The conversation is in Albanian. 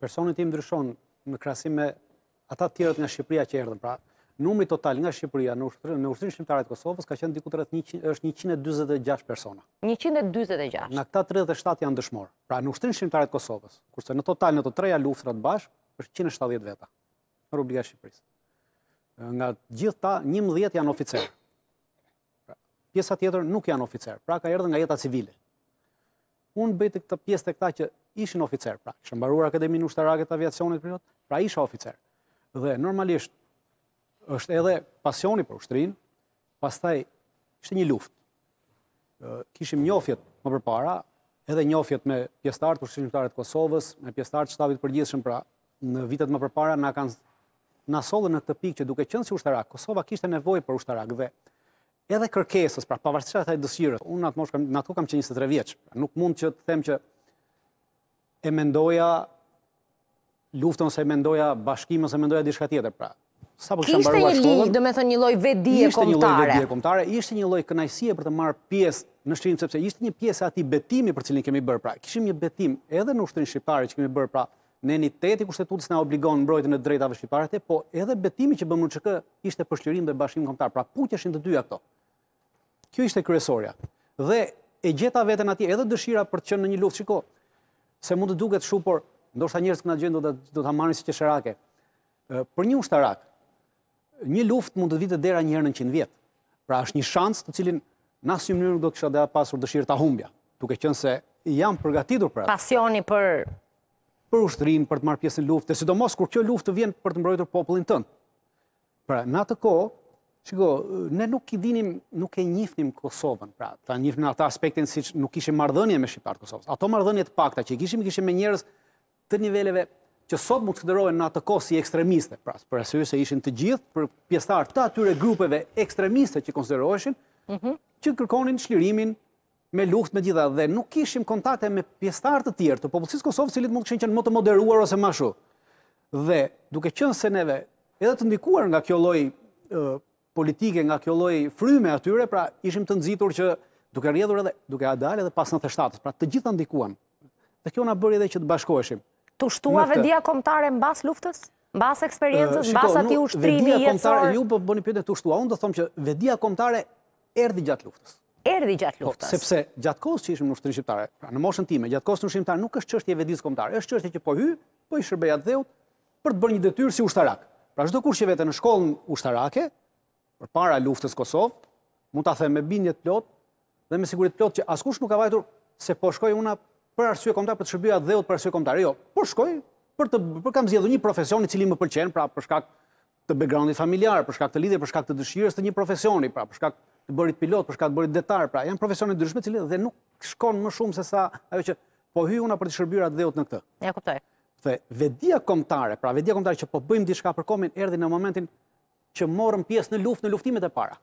personit ti ndryshon në krasim me ata tjerët nga Shqipëria që erdhën. Pra, numri total nga Shqipëria në ushtrinë shqiptare të Kosovës ka qenë diku të rreth 126 persona. 126? Në këta 37 janë dëshmorë. Pra, në ushtrinë shqiptare të Kosovës, kurse në total në të treja luftrat bashkë, është 170 veta në e Shqipërisë. Nga gjithë ta, 11 janë oficerë. Pra, pjesa tjetër nuk janë oficerë, pra ka erdhën nga jeta civile unë bëjtë këtë pjesë të këta që ishin oficer, pra, kështë mbarur Akademin Ushtarake të aviacionit, pra isha oficer. Dhe normalisht, është edhe pasioni për ushtrin, pas taj, ishte një luft. Kishim njofjet më përpara, edhe njofjet me pjestartë, ushtrin qëtare të Kosovës, me pjestartë qëtavit përgjithshëm, pra, në vitet më përpara, në kanë nësollë në të pikë që duke qënë si ushtarak, Kosova kishte nevoj për ushtarak dhe edhe kërkesës, pra pavarësisht ataj dëshirës, unë atë moshë, në atë kam që 23 vjeç, nuk mund që të them që e mendoja luftën ose mendoja bashkimin ose mendoja diçka tjetër, pra. Sa po kishte një lidh, do të thonë një lloj vedie komtare. Ishte një lloj vedie komtare, ishte një lloj kënaqësie për të marrë pjesë në shtrim sepse ishte një pjesë e atij betimi për cilin kemi bërë. Pra, kishim një betim edhe në ushtrin shqiptare që kemi bërë, pra, në entiteti kushtetutës na obligon mbrojtjen e drejtave shqiptare, po edhe betimi që bëmë në ÇK ishte për shlirim dhe bashkim kombëtar. Pra, puqeshin të dyja këto. Kjo ishte kryesoria. Dhe e gjeta veten atje edhe dëshira për të qenë në një luftë, shiko, Se mund të duket shumë, por ndoshta njerëzit që na gjejnë do ta do ta marrin si çesharake. Për një ushtarak, një luftë mund të vitë dera një herë në 100 vjet. Pra është një shans, të cilin në asnjë mënyrë nuk do të kisha dera pasur dëshirë ta humbja, duke qenë se jam përgatitur për atë. Pasioni për për ushtrim, për të marrë pjesë në luftë, sidomos kur kjo luftë vjen për të mbrojtur popullin tënd. Pra, në atë kohë, Shiko, ne nuk i dinim, nuk e njifnim Kosovën, pra, ta njifnim në ata aspektin si që nuk ishim mardhënje me Shqiptarë Kosovës. Ato mardhënje të pakta që i kishim, i kishim me njerës të niveleve që sot të kësiderojnë në atë kohë si ekstremiste, pra, për asyri se ishin të gjithë, për pjestarë të atyre grupeve ekstremiste që konsideroheshin, mhm. që kërkonin shlirimin me luft me gjitha dhe nuk ishim kontakte me pjestarë të tjerë të popullësisë Kosovës cilit mund të shenë më të moderuar ose ma shu. Dhe duke qënë se neve edhe të ndikuar nga kjo loj politike nga kjo lloj fryme atyre, pra ishim të nxitur që duke rrjedhur edhe duke a edhe pas 97-s, pra të gjitha ndikuan. Dhe kjo na bëri edhe që të bashkoheshim. Tu shtua vedia kombëtare mbas luftës? Mbas eksperiencës, mbas aty ushtrimi i Ju Vedia po bëni pyetje të shtua. Unë do të them që vedia kombëtare erdhi gjatë luftës. Erdhi gjatë po, luftës. Sepse gjatë kohës që ishim në ushtrim shqiptare, pra në moshën time, gjatë kohës në ushtrim nuk është çështje vedis kombëtare, është çështje që po hy, po i shërbejat dheut për të bërë një detyrë si ushtarak. Pra çdo kush që vete në shkollën ushtarake, për para luftës Kosovë, mund të thëmë me bindjet plot dhe me sigurit plot që askush nuk ka vajtur se po shkoj una për arsye komtar, për të shërbjua dheut për arsye komtar. Jo, po shkoj për të për kam zgjedhur një profesion i cili më pëlqen, pra për shkak të backgroundit familjar, për shkak të lidhjes, për shkak të dëshirës të një profesioni, pra për shkak të bërit pilot, për shkak të bërit detar, pra janë profesione ndryshme të cilat dhe nuk shkon më shumë se sa ajo që po hy una për të shërbyer atë në këtë. Ja kuptoj. vedia komtare, pra vedia komtare që po bëjmë diçka për komin erdhi në momentin që morën pjesë në luft në luftimet e para.